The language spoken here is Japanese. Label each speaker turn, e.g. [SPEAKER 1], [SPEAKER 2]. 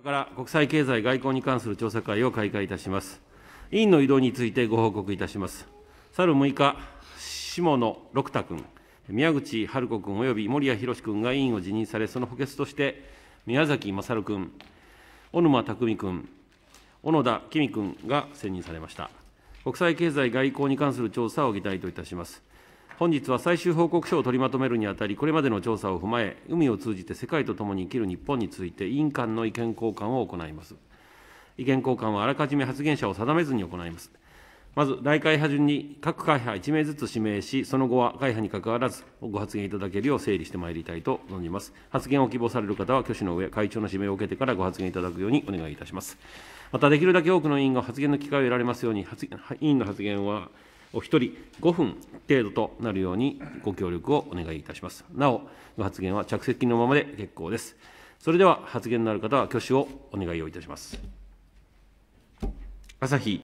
[SPEAKER 1] から国際経済外交に関する調査会を開会いたします。委員の移動についてご報告いたします。去る6日、下野六太君、宮口春子君及び森谷博君が委員を辞任され、その補欠として、宮崎勝君、小沼匠君、小野田紀美君が選任されました。国際経済外交に関する調査を議題といたします。本日は最終報告書を取りまとめるにあたり、これまでの調査を踏まえ、海を通じて世界と共に生きる日本について、委員間の意見交換を行います。意見交換はあらかじめ発言者を定めずに行います。まず、大会派順に各会派1名ずつ指名し、その後は会派にかかわらず、ご発言いただけるよう整理してまいりたいと存じます。発言を希望される方は、挙手の上、会長の指名を受けてからご発言いただくようにお願いいたします。また、できるだけ多くの委員が発言の機会を得られますように、委員の発言は、お一人5分程度となるようにご協力をお願いいたします。なお、ご発言は着席のままで結構です。それでは発言のある方は挙手をお願いをいたします。朝日